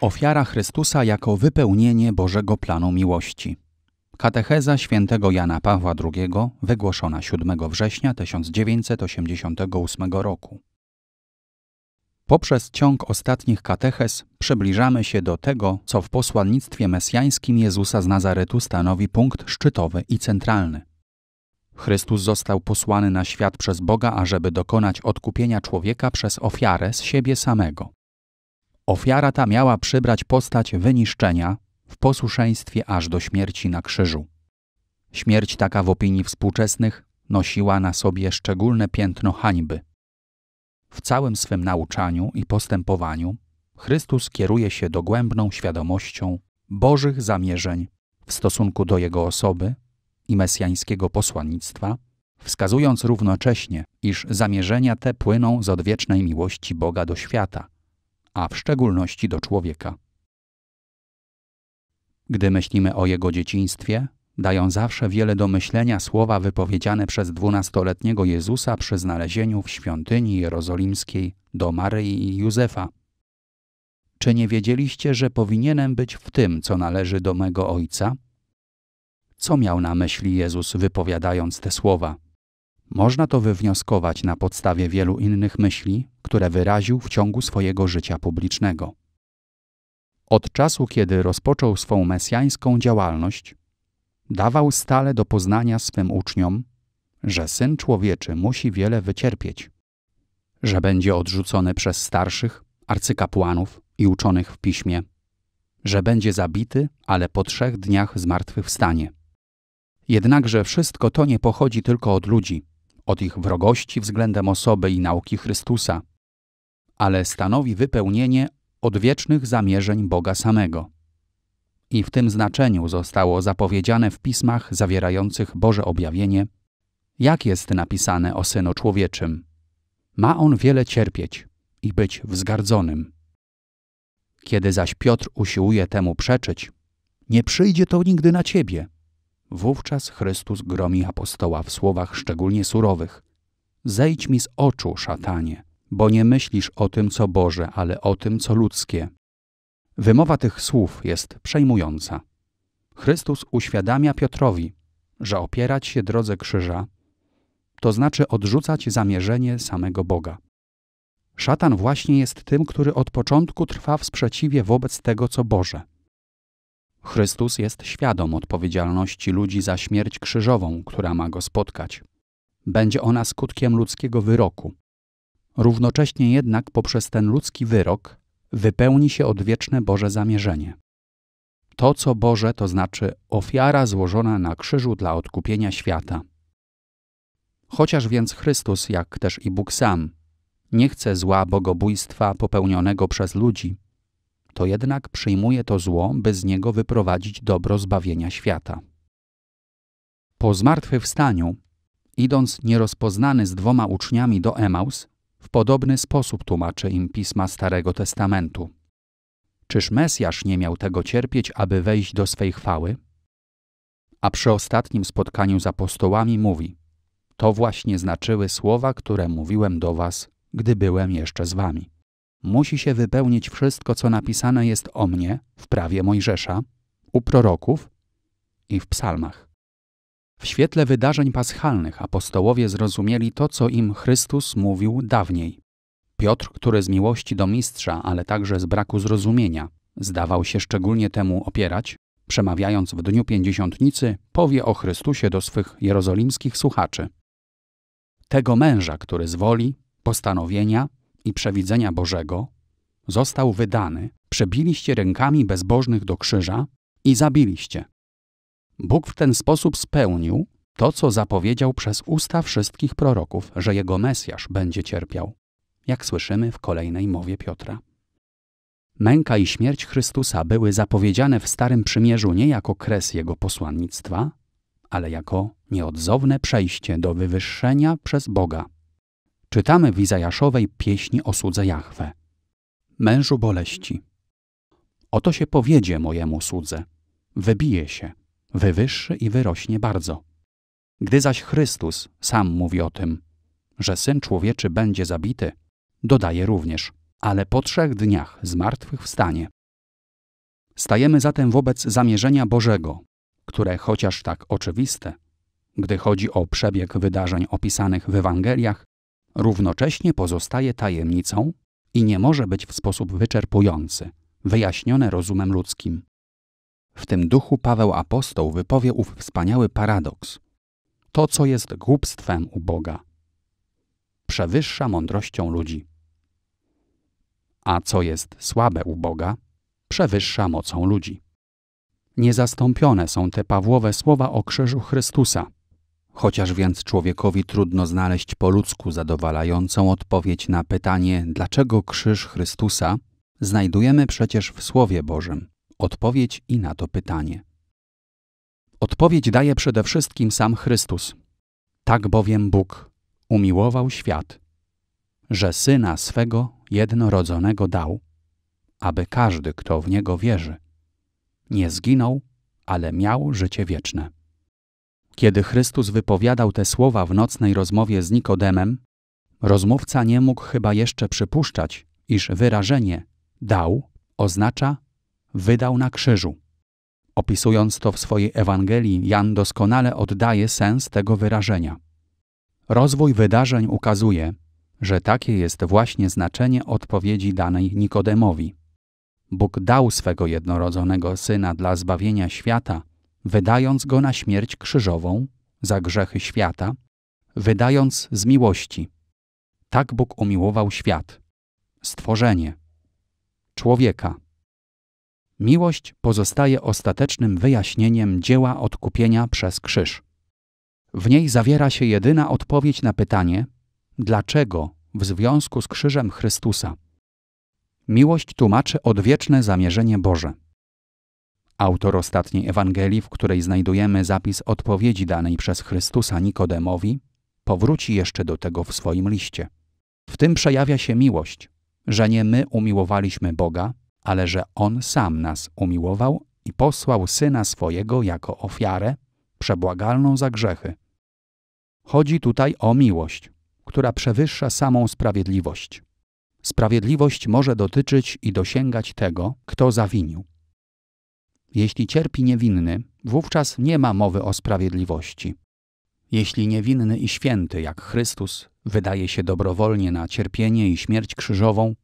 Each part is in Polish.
Ofiara Chrystusa jako wypełnienie Bożego planu miłości. Katecheza świętego Jana Pawła II wygłoszona 7 września 1988 roku. Poprzez ciąg ostatnich kateches przybliżamy się do tego, co w posłannictwie mesjańskim Jezusa z Nazaretu stanowi punkt szczytowy i centralny. Chrystus został posłany na świat przez Boga, ażeby dokonać odkupienia człowieka przez ofiarę z siebie samego. Ofiara ta miała przybrać postać wyniszczenia w posłuszeństwie aż do śmierci na krzyżu. Śmierć taka w opinii współczesnych nosiła na sobie szczególne piętno hańby. W całym swym nauczaniu i postępowaniu Chrystus kieruje się dogłębną świadomością Bożych zamierzeń w stosunku do Jego osoby i mesjańskiego posłannictwa, wskazując równocześnie, iż zamierzenia te płyną z odwiecznej miłości Boga do świata – a w szczególności do człowieka. Gdy myślimy o jego dzieciństwie, dają zawsze wiele do myślenia słowa wypowiedziane przez dwunastoletniego Jezusa przy znalezieniu w świątyni jerozolimskiej do Maryi i Józefa. Czy nie wiedzieliście, że powinienem być w tym, co należy do mego Ojca? Co miał na myśli Jezus wypowiadając te słowa? Można to wywnioskować na podstawie wielu innych myśli, które wyraził w ciągu swojego życia publicznego. Od czasu, kiedy rozpoczął swą mesjańską działalność, dawał stale do poznania swym uczniom, że syn człowieczy musi wiele wycierpieć, że będzie odrzucony przez starszych, arcykapłanów i uczonych w piśmie, że będzie zabity, ale po trzech dniach zmartwychwstanie. Jednakże wszystko to nie pochodzi tylko od ludzi, od ich wrogości względem osoby i nauki Chrystusa, ale stanowi wypełnienie odwiecznych zamierzeń Boga samego. I w tym znaczeniu zostało zapowiedziane w pismach zawierających Boże objawienie, jak jest napisane o Synu Człowieczym. Ma on wiele cierpieć i być wzgardzonym. Kiedy zaś Piotr usiłuje temu przeczyć, nie przyjdzie to nigdy na ciebie – Wówczas Chrystus gromi apostoła w słowach szczególnie surowych. Zejdź mi z oczu, szatanie, bo nie myślisz o tym, co Boże, ale o tym, co ludzkie. Wymowa tych słów jest przejmująca. Chrystus uświadamia Piotrowi, że opierać się drodze krzyża, to znaczy odrzucać zamierzenie samego Boga. Szatan właśnie jest tym, który od początku trwa w sprzeciwie wobec tego, co Boże. Chrystus jest świadom odpowiedzialności ludzi za śmierć krzyżową, która ma go spotkać. Będzie ona skutkiem ludzkiego wyroku. Równocześnie jednak poprzez ten ludzki wyrok wypełni się odwieczne Boże zamierzenie. To, co Boże, to znaczy ofiara złożona na krzyżu dla odkupienia świata. Chociaż więc Chrystus, jak też i Bóg sam, nie chce zła bogobójstwa popełnionego przez ludzi, to jednak przyjmuje to zło, by z niego wyprowadzić dobro zbawienia świata. Po zmartwychwstaniu, idąc nierozpoznany z dwoma uczniami do Emaus, w podobny sposób tłumaczy im pisma Starego Testamentu. Czyż Mesjasz nie miał tego cierpieć, aby wejść do swej chwały? A przy ostatnim spotkaniu z apostołami mówi: To właśnie znaczyły słowa, które mówiłem do was, gdy byłem jeszcze z wami musi się wypełnić wszystko, co napisane jest o mnie w prawie Mojżesza, u proroków i w psalmach. W świetle wydarzeń paschalnych apostołowie zrozumieli to, co im Chrystus mówił dawniej. Piotr, który z miłości do mistrza, ale także z braku zrozumienia, zdawał się szczególnie temu opierać, przemawiając w dniu pięćdziesiątnicy, powie o Chrystusie do swych jerozolimskich słuchaczy. Tego męża, który z woli, postanowienia i przewidzenia Bożego, został wydany, przebiliście rękami bezbożnych do krzyża i zabiliście. Bóg w ten sposób spełnił to, co zapowiedział przez usta wszystkich proroków, że jego Mesjasz będzie cierpiał, jak słyszymy w kolejnej mowie Piotra. Męka i śmierć Chrystusa były zapowiedziane w Starym Przymierzu nie jako kres jego posłannictwa, ale jako nieodzowne przejście do wywyższenia przez Boga Czytamy w Izajaszowej pieśni o słudze Jahwe. Mężu boleści. Oto się powiedzie mojemu słudze. Wybije się, wywyższy i wyrośnie bardzo. Gdy zaś Chrystus sam mówi o tym, że Syn Człowieczy będzie zabity, dodaje również, ale po trzech dniach z martwych wstanie. Stajemy zatem wobec zamierzenia Bożego, które chociaż tak oczywiste, gdy chodzi o przebieg wydarzeń opisanych w Ewangeliach, równocześnie pozostaje tajemnicą i nie może być w sposób wyczerpujący, wyjaśnione rozumem ludzkim. W tym duchu Paweł Apostoł wypowie ów wspaniały paradoks. To, co jest głupstwem u Boga, przewyższa mądrością ludzi. A co jest słabe u Boga, przewyższa mocą ludzi. Niezastąpione są te Pawłowe słowa o krzyżu Chrystusa, Chociaż więc człowiekowi trudno znaleźć po ludzku zadowalającą odpowiedź na pytanie, dlaczego krzyż Chrystusa, znajdujemy przecież w Słowie Bożym odpowiedź i na to pytanie. Odpowiedź daje przede wszystkim sam Chrystus. Tak bowiem Bóg umiłował świat, że syna swego jednorodzonego dał, aby każdy, kto w niego wierzy, nie zginął, ale miał życie wieczne. Kiedy Chrystus wypowiadał te słowa w nocnej rozmowie z Nikodemem, rozmówca nie mógł chyba jeszcze przypuszczać, iż wyrażenie dał oznacza wydał na krzyżu. Opisując to w swojej Ewangelii, Jan doskonale oddaje sens tego wyrażenia. Rozwój wydarzeń ukazuje, że takie jest właśnie znaczenie odpowiedzi danej Nikodemowi. Bóg dał swego jednorodzonego syna dla zbawienia świata wydając go na śmierć krzyżową za grzechy świata, wydając z miłości. Tak Bóg umiłował świat, stworzenie, człowieka. Miłość pozostaje ostatecznym wyjaśnieniem dzieła odkupienia przez krzyż. W niej zawiera się jedyna odpowiedź na pytanie, dlaczego w związku z krzyżem Chrystusa. Miłość tłumaczy odwieczne zamierzenie Boże. Autor ostatniej Ewangelii, w której znajdujemy zapis odpowiedzi danej przez Chrystusa Nikodemowi, powróci jeszcze do tego w swoim liście. W tym przejawia się miłość, że nie my umiłowaliśmy Boga, ale że On sam nas umiłował i posłał Syna swojego jako ofiarę, przebłagalną za grzechy. Chodzi tutaj o miłość, która przewyższa samą sprawiedliwość. Sprawiedliwość może dotyczyć i dosięgać tego, kto zawinił. Jeśli cierpi niewinny, wówczas nie ma mowy o sprawiedliwości. Jeśli niewinny i święty, jak Chrystus, wydaje się dobrowolnie na cierpienie i śmierć krzyżową,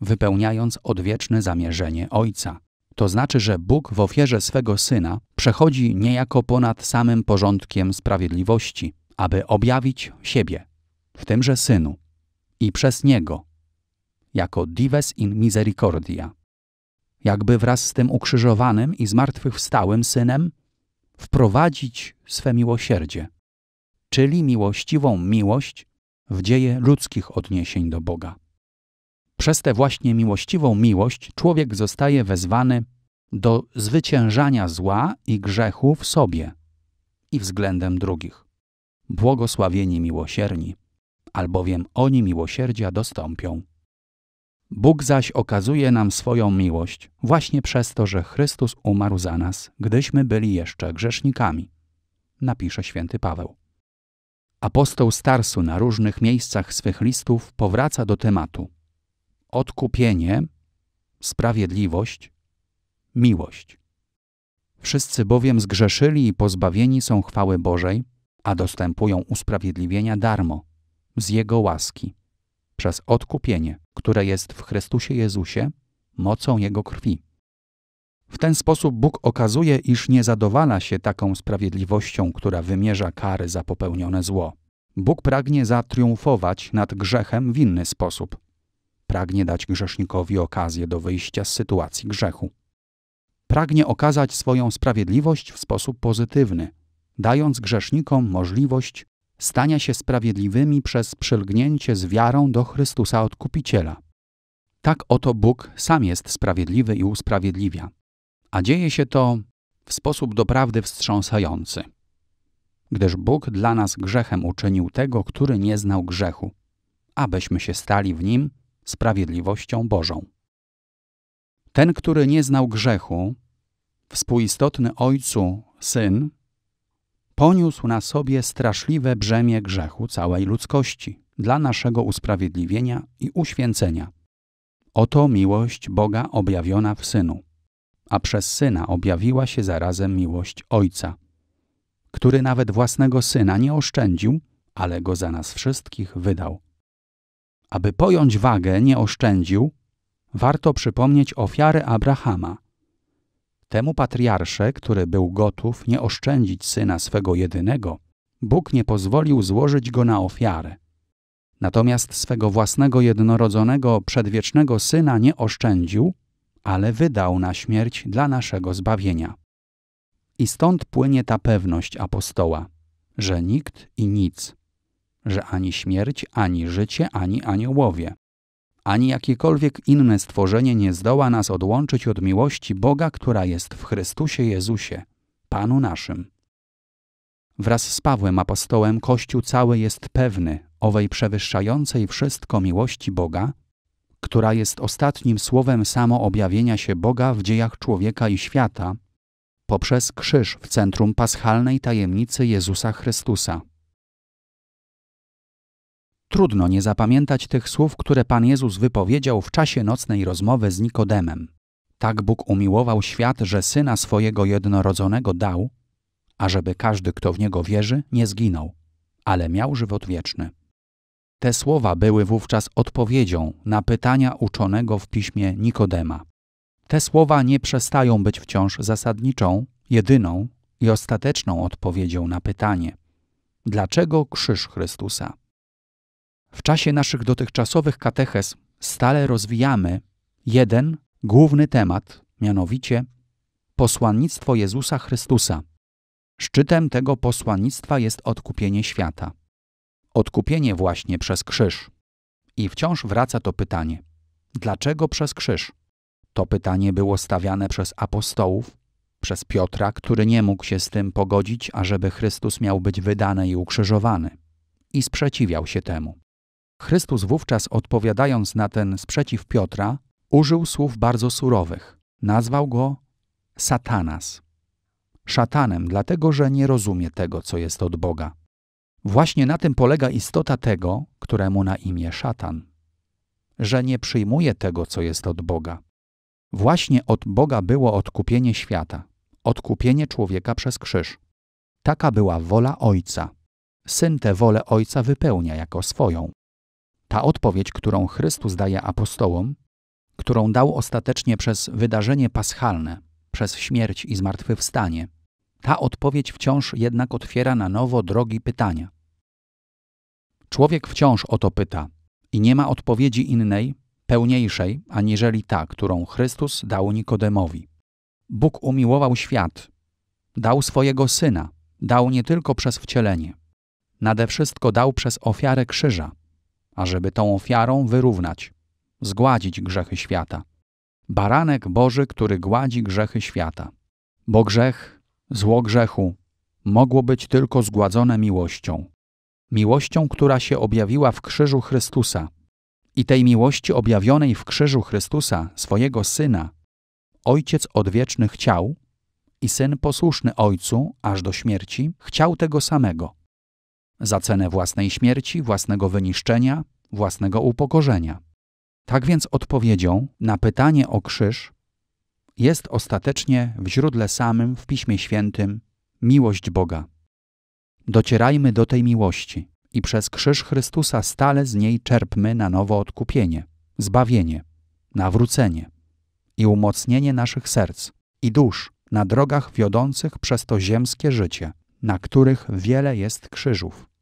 wypełniając odwieczne zamierzenie Ojca. To znaczy, że Bóg w ofierze swego Syna przechodzi niejako ponad samym porządkiem sprawiedliwości, aby objawić siebie, w tymże Synu, i przez Niego, jako dives in misericordia jakby wraz z tym ukrzyżowanym i zmartwychwstałym synem, wprowadzić swe miłosierdzie, czyli miłościwą miłość w dzieje ludzkich odniesień do Boga. Przez tę właśnie miłościwą miłość człowiek zostaje wezwany do zwyciężania zła i grzechu w sobie i względem drugich. Błogosławieni miłosierni, albowiem oni miłosierdzia dostąpią. Bóg zaś okazuje nam swoją miłość właśnie przez to, że Chrystus umarł za nas, gdyśmy byli jeszcze grzesznikami, napisze święty Paweł. Apostoł Starsu na różnych miejscach swych listów powraca do tematu odkupienie, sprawiedliwość, miłość. Wszyscy bowiem zgrzeszyli i pozbawieni są chwały Bożej, a dostępują usprawiedliwienia darmo, z Jego łaski przez odkupienie, które jest w Chrystusie Jezusie, mocą Jego krwi. W ten sposób Bóg okazuje, iż nie zadowala się taką sprawiedliwością, która wymierza kary za popełnione zło. Bóg pragnie zatriumfować nad grzechem w inny sposób. Pragnie dać grzesznikowi okazję do wyjścia z sytuacji grzechu. Pragnie okazać swoją sprawiedliwość w sposób pozytywny, dając grzesznikom możliwość stania się sprawiedliwymi przez przylgnięcie z wiarą do Chrystusa Odkupiciela. Tak oto Bóg sam jest sprawiedliwy i usprawiedliwia, a dzieje się to w sposób doprawdy wstrząsający. Gdyż Bóg dla nas grzechem uczynił tego, który nie znał grzechu, abyśmy się stali w nim sprawiedliwością Bożą. Ten, który nie znał grzechu, współistotny Ojcu, Syn, poniósł na sobie straszliwe brzemię grzechu całej ludzkości dla naszego usprawiedliwienia i uświęcenia. Oto miłość Boga objawiona w Synu, a przez Syna objawiła się zarazem miłość Ojca, który nawet własnego Syna nie oszczędził, ale go za nas wszystkich wydał. Aby pojąć wagę nie oszczędził, warto przypomnieć ofiarę Abrahama, Temu patriarsze, który był gotów nie oszczędzić syna swego jedynego, Bóg nie pozwolił złożyć go na ofiarę. Natomiast swego własnego jednorodzonego, przedwiecznego syna nie oszczędził, ale wydał na śmierć dla naszego zbawienia. I stąd płynie ta pewność apostoła, że nikt i nic, że ani śmierć, ani życie, ani aniołowie, ani jakiekolwiek inne stworzenie nie zdoła nas odłączyć od miłości Boga, która jest w Chrystusie Jezusie, Panu naszym. Wraz z Pawłem apostołem Kościół cały jest pewny owej przewyższającej wszystko miłości Boga, która jest ostatnim słowem samoobjawienia się Boga w dziejach człowieka i świata, poprzez krzyż w centrum paschalnej tajemnicy Jezusa Chrystusa. Trudno nie zapamiętać tych słów, które Pan Jezus wypowiedział w czasie nocnej rozmowy z Nikodemem. Tak Bóg umiłował świat, że syna swojego jednorodzonego dał, ażeby każdy, kto w niego wierzy, nie zginął, ale miał żywot wieczny. Te słowa były wówczas odpowiedzią na pytania uczonego w piśmie Nikodema. Te słowa nie przestają być wciąż zasadniczą, jedyną i ostateczną odpowiedzią na pytanie: dlaczego krzyż Chrystusa? W czasie naszych dotychczasowych kateches stale rozwijamy jeden główny temat, mianowicie posłannictwo Jezusa Chrystusa. Szczytem tego posłannictwa jest odkupienie świata. Odkupienie właśnie przez krzyż. I wciąż wraca to pytanie: dlaczego przez krzyż? To pytanie było stawiane przez apostołów, przez Piotra, który nie mógł się z tym pogodzić, ażeby Chrystus miał być wydany i ukrzyżowany. I sprzeciwiał się temu. Chrystus wówczas odpowiadając na ten sprzeciw Piotra, użył słów bardzo surowych. Nazwał go Satanas. Szatanem, dlatego że nie rozumie tego, co jest od Boga. Właśnie na tym polega istota tego, któremu na imię szatan. Że nie przyjmuje tego, co jest od Boga. Właśnie od Boga było odkupienie świata, odkupienie człowieka przez krzyż. Taka była wola Ojca. Syn tę wolę Ojca wypełnia jako swoją. Ta odpowiedź, którą Chrystus daje apostołom, którą dał ostatecznie przez wydarzenie paschalne, przez śmierć i zmartwychwstanie, ta odpowiedź wciąż jednak otwiera na nowo drogi pytania. Człowiek wciąż o to pyta i nie ma odpowiedzi innej, pełniejszej, aniżeli ta, którą Chrystus dał Nikodemowi. Bóg umiłował świat, dał swojego Syna, dał nie tylko przez wcielenie, nade wszystko dał przez ofiarę krzyża – ażeby tą ofiarą wyrównać, zgładzić grzechy świata. Baranek Boży, który gładzi grzechy świata. Bo grzech, zło grzechu, mogło być tylko zgładzone miłością. Miłością, która się objawiła w krzyżu Chrystusa. I tej miłości objawionej w krzyżu Chrystusa, swojego Syna, Ojciec odwieczny chciał, i Syn posłuszny Ojcu aż do śmierci, chciał tego samego – za cenę własnej śmierci, własnego wyniszczenia, własnego upokorzenia. Tak więc odpowiedzią na pytanie o krzyż jest ostatecznie w źródle samym w Piśmie Świętym miłość Boga. Docierajmy do tej miłości i przez krzyż Chrystusa stale z niej czerpmy na nowo odkupienie, zbawienie, nawrócenie i umocnienie naszych serc i dusz na drogach wiodących przez to ziemskie życie na których wiele jest krzyżów.